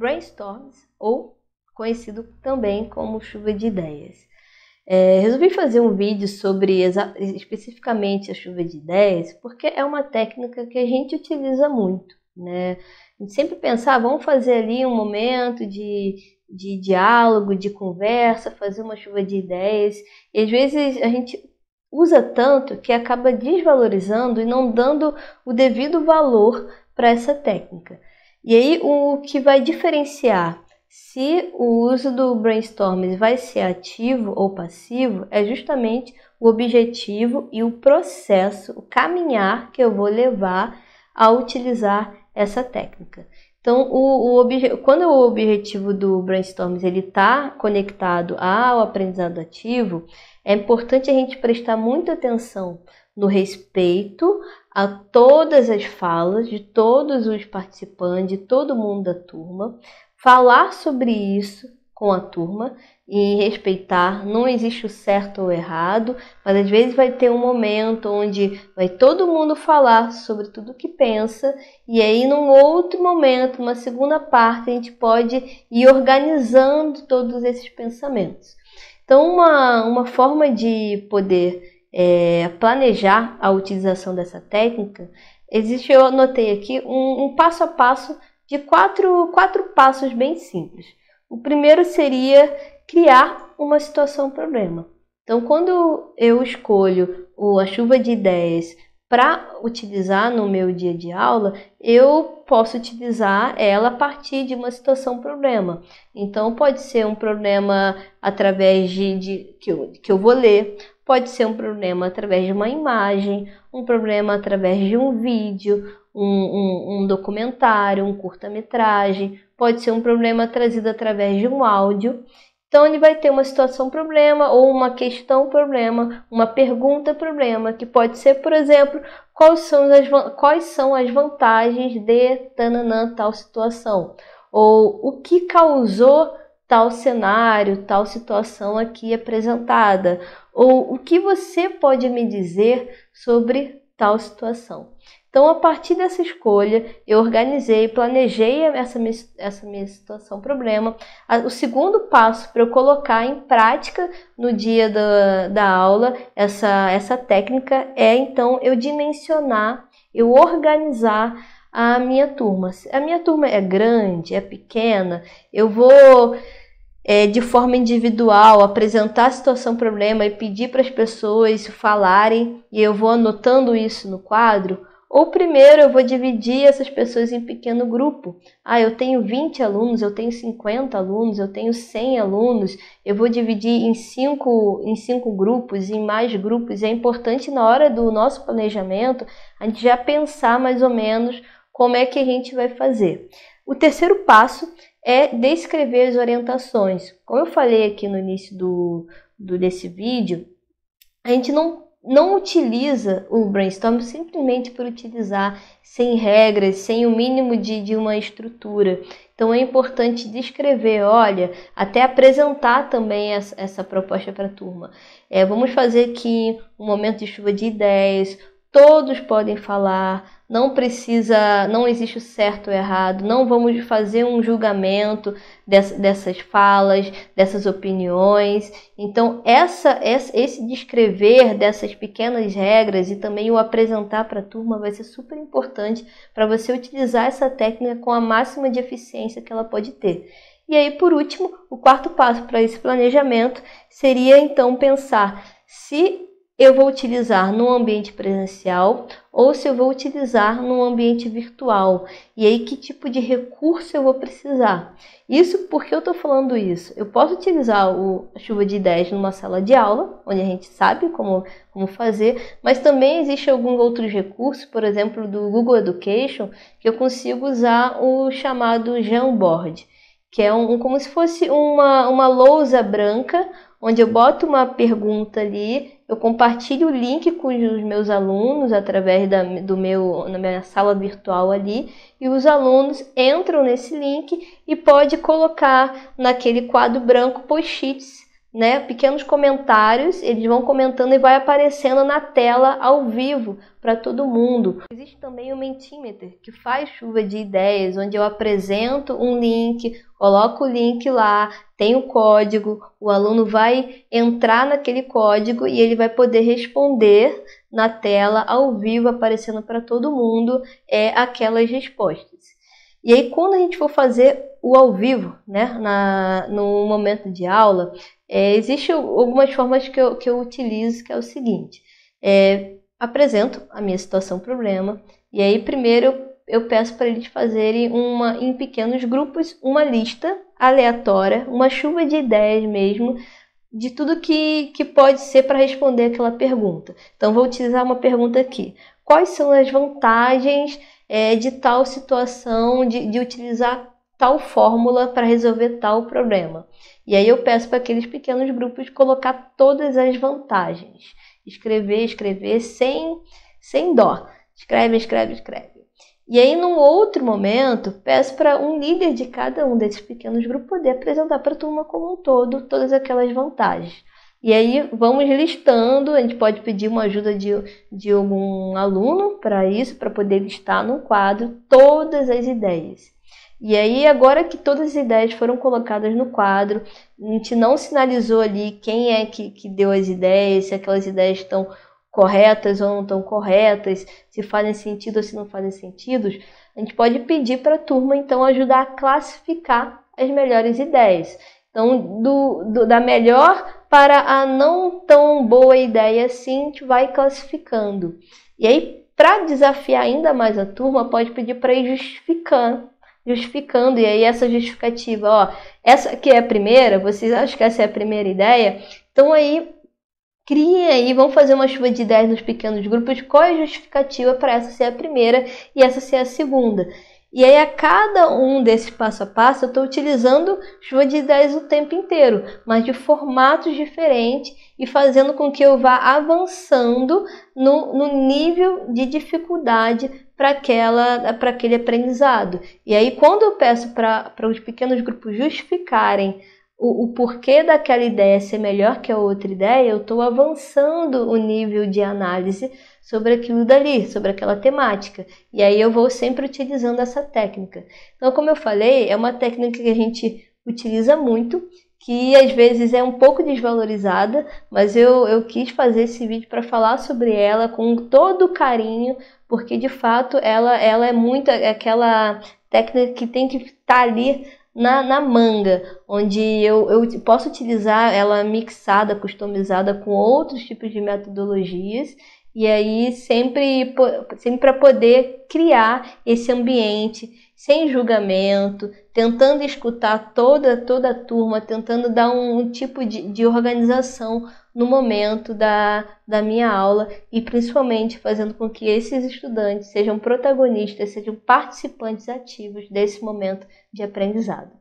brainstorms, ou conhecido também como chuva de ideias. É, resolvi fazer um vídeo sobre especificamente a chuva de ideias, porque é uma técnica que a gente utiliza muito. Né? A gente sempre pensar, ah, vamos fazer ali um momento de, de diálogo, de conversa, fazer uma chuva de ideias. E às vezes a gente usa tanto que acaba desvalorizando e não dando o devido valor para essa técnica. E aí o que vai diferenciar se o uso do brainstorming vai ser ativo ou passivo é justamente o objetivo e o processo, o caminhar que eu vou levar a utilizar essa técnica. Então, o, o quando o objetivo do brainstorming ele está conectado ao aprendizado ativo, é importante a gente prestar muita atenção no respeito a todas as falas de todos os participantes, de todo mundo da turma, falar sobre isso com a turma e respeitar. Não existe o certo ou errado, mas às vezes vai ter um momento onde vai todo mundo falar sobre tudo que pensa, e aí num outro momento, uma segunda parte, a gente pode ir organizando todos esses pensamentos. Então, uma, uma forma de poder é, planejar a utilização dessa técnica, existe, eu anotei aqui, um, um passo a passo de quatro, quatro passos bem simples. O primeiro seria criar uma situação-problema. Então, quando eu escolho a chuva de ideias para utilizar no meu dia de aula, eu posso utilizar ela a partir de uma situação problema. Então, pode ser um problema através de, de que, eu, que eu vou ler, pode ser um problema através de uma imagem, um problema através de um vídeo, um, um, um documentário, um curta-metragem, pode ser um problema trazido através de um áudio. Então ele vai ter uma situação problema ou uma questão problema, uma pergunta problema, que pode ser, por exemplo, quais são as, quais são as vantagens de tananã tal situação, ou o que causou tal cenário, tal situação aqui apresentada, ou o que você pode me dizer sobre tal situação. Então, a partir dessa escolha, eu organizei, planejei essa minha, essa minha situação, problema. O segundo passo para eu colocar em prática no dia da, da aula essa, essa técnica é então eu dimensionar, eu organizar a minha turma. A minha turma é grande, é pequena, eu vou. É, de forma individual, apresentar a situação, problema e pedir para as pessoas falarem, e eu vou anotando isso no quadro, ou primeiro eu vou dividir essas pessoas em pequeno grupo. Ah, eu tenho 20 alunos, eu tenho 50 alunos, eu tenho 100 alunos. Eu vou dividir em cinco, em cinco grupos, em mais grupos. é importante na hora do nosso planejamento a gente já pensar mais ou menos como é que a gente vai fazer. O terceiro passo é descrever as orientações. Como eu falei aqui no início do, do desse vídeo, a gente não não utiliza o brainstorm simplesmente por utilizar, sem regras, sem o mínimo de, de uma estrutura. Então é importante descrever, olha, até apresentar também essa, essa proposta para a turma. É, vamos fazer aqui um momento de chuva de ideias, todos podem falar, não precisa, não existe o certo ou errado, não vamos fazer um julgamento dessas falas, dessas opiniões. Então, essa, esse descrever dessas pequenas regras e também o apresentar para a turma vai ser super importante para você utilizar essa técnica com a máxima de eficiência que ela pode ter. E aí, por último, o quarto passo para esse planejamento seria então pensar se eu vou utilizar no ambiente presencial ou se eu vou utilizar no ambiente virtual. E aí, que tipo de recurso eu vou precisar? Isso porque eu estou falando isso. Eu posso utilizar o a chuva de ideias numa sala de aula, onde a gente sabe como, como fazer, mas também existe algum outro recurso, por exemplo, do Google Education, que eu consigo usar o chamado Jamboard, que é um, como se fosse uma, uma lousa branca onde eu boto uma pergunta ali, eu compartilho o link com os meus alunos através da, do meu na minha sala virtual ali, e os alunos entram nesse link e pode colocar naquele quadro branco post-its né, pequenos comentários, eles vão comentando e vai aparecendo na tela ao vivo para todo mundo. Existe também o Mentimeter, que faz chuva de ideias, onde eu apresento um link, coloco o link lá, tem o código, o aluno vai entrar naquele código e ele vai poder responder na tela ao vivo, aparecendo para todo mundo é, aquelas respostas. E aí, quando a gente for fazer o ao vivo, né, na, no momento de aula, é, existe algumas formas que eu, que eu utilizo, que é o seguinte: é, apresento a minha situação problema, e aí, primeiro, eu, eu peço para eles fazerem uma, em pequenos grupos uma lista aleatória, uma chuva de ideias mesmo, de tudo que, que pode ser para responder aquela pergunta. Então, vou utilizar uma pergunta aqui: quais são as vantagens é, de tal situação, de, de utilizar tal fórmula para resolver tal problema. E aí eu peço para aqueles pequenos grupos colocar todas as vantagens. Escrever, escrever sem, sem dó. Escreve, escreve, escreve. E aí, num outro momento, peço para um líder de cada um desses pequenos grupos poder apresentar para a turma como um todo todas aquelas vantagens. E aí vamos listando, a gente pode pedir uma ajuda de, de algum aluno para isso, para poder listar no quadro todas as ideias. E aí, agora que todas as ideias foram colocadas no quadro, a gente não sinalizou ali quem é que, que deu as ideias, se aquelas ideias estão corretas ou não estão corretas, se fazem sentido ou se não fazem sentido, a gente pode pedir para a turma então ajudar a classificar as melhores ideias. Então, do, do da melhor para a não tão boa ideia assim, gente vai classificando. E aí, para desafiar ainda mais a turma, pode pedir para ir justificando. Justificando, e aí essa justificativa, ó, essa aqui é a primeira, vocês acham que essa é a primeira ideia? Então aí criem aí, vão fazer uma chuva de ideias nos pequenos grupos, qual é a justificativa para essa ser a primeira e essa ser a segunda. E aí, a cada um desse passo a passo, eu estou utilizando chuva de ideias o tempo inteiro, mas de formatos diferentes e fazendo com que eu vá avançando no, no nível de dificuldade para aquele aprendizado. E aí, quando eu peço para os pequenos grupos justificarem o, o, porquê daquela ideia ser melhor que a outra ideia, eu estou avançando o nível de análise sobre aquilo dali, sobre aquela temática. E aí eu vou sempre utilizando essa técnica. Então, como eu falei, é uma técnica que a gente utiliza muito, que às vezes é um pouco desvalorizada, mas eu, eu quis fazer esse vídeo para falar sobre ela com todo o carinho, porque de fato ela, ela é muito aquela técnica que tem que estar tá ali na, na, manga, onde eu, eu posso utilizar ela mixada, customizada com outros tipos de metodologias e aí sempre sempre para poder criar esse ambiente sem julgamento, tentando escutar toda toda a turma, tentando dar um, um tipo de, de organização no momento da, da minha aula e principalmente fazendo com que esses estudantes sejam protagonistas, sejam participantes ativos desse momento de aprendizado.